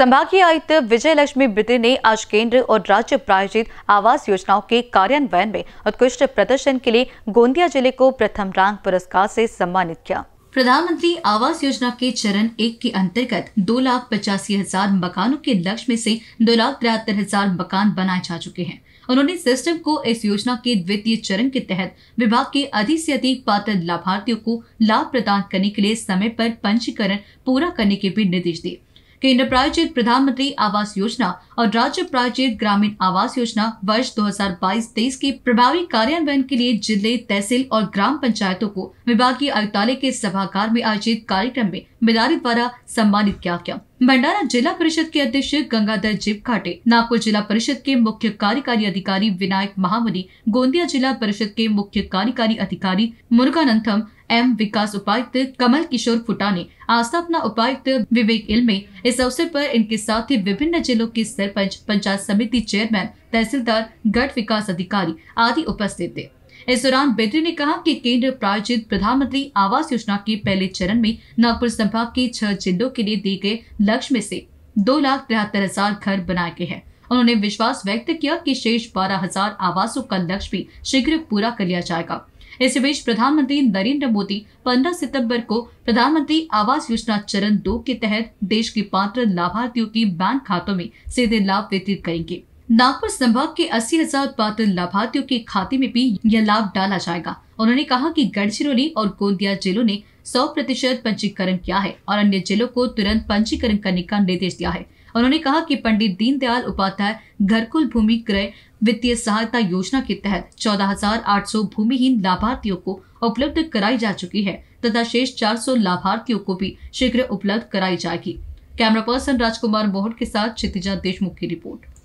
संभागीय आयुक्त विजय लक्ष्मी बिटे ने आज केंद्र और राज्य प्रायोजित आवास योजनाओं के कार्यान्वयन में उत्कृष्ट प्रदर्शन के लिए गोंदिया जिले को प्रथम रैंक पुरस्कार से सम्मानित किया प्रधानमंत्री आवास योजना के चरण एक के अंतर्गत दो लाख पचासी हजार मकानों के लक्ष्य में से दो लाख तिहत्तर हजार मकान बनाए जा चुके हैं उन्होंने सिस्टम को इस योजना के द्वितीय चरण के तहत विभाग के अधिक से अधिक पात्र लाभार्थियों को लाभ प्रदान करने के लिए समय पर पंजीकरण पूरा करने के भी निर्देश दिए केंद्र प्रायोजित प्रधानमंत्री आवास योजना और राज्य प्रायोजित ग्रामीण आवास योजना वर्ष 2022-23 के प्रभावी कार्यान्वयन के लिए जिले तहसील और ग्राम पंचायतों को विभागीय आयुक्तालय के सभागार में आयोजित कार्यक्रम में मिलारी द्वारा सम्मानित किया गया भंडारा जिला परिषद के अध्यक्ष गंगाधर जिब खाटे नागपुर जिला परिषद के मुख्य कार्यकारी अधिकारी विनायक महामुनि गोंदिया जिला परिषद के मुख्य कार्यकारी अधिकारी मुर्गानंथम एम विकास उपायुक्त कमल किशोर फुटाने आस्थापना उपायुक्त विवेक इलमे इस अवसर पर इनके साथ ही विभिन्न जिलों के सरपंच पंचायत समिति चेयरमैन तहसीलदार गढ़ विकास अधिकारी आदि उपस्थित थे इस दौरान बेदी ने कहा कि केंद्र प्रायोजित प्रधानमंत्री आवास योजना के पहले चरण में नागपुर संभाग के छह जिलों के लिए दिए गए लक्ष्य में से दो लाख तिहत्तर हजार घर बनाए गए हैं उन्होंने विश्वास व्यक्त किया कि शेष बारह हजार आवासों का लक्ष्य भी शीघ्र पूरा कर लिया जाएगा इस बीच प्रधानमंत्री नरेंद्र मोदी 15 सितंबर को प्रधानमंत्री आवास योजना चरण दो के तहत देश के पात्र लाभार्थियों की बैंक खातों में सीधे लाभ वितरित करेंगे नागपुर संभाग के अस्सी हजार उत्पादन लाभार्थियों के खाते में भी यह लाभ डाला जाएगा उन्होंने कहा कि गढ़चिरौली और गोंदिया जिलों ने 100 प्रतिशत पंजीकरण किया है और अन्य जिलों को तुरंत पंजीकरण करने का निर्देश दिया है उन्होंने कहा कि पंडित दीनदयाल उपाध्याय घरकुल भूमि क्रय वित्तीय सहायता योजना के तहत 14,800 भूमिहीन लाभार्थियों को उपलब्ध कराई जा चुकी है तथा शेष 400 लाभार्थियों को भी शीघ्र उपलब्ध कराई जाएगी कैमरा पर्सन राजकुमार मोहन के साथ क्षितिजा देशमुख की रिपोर्ट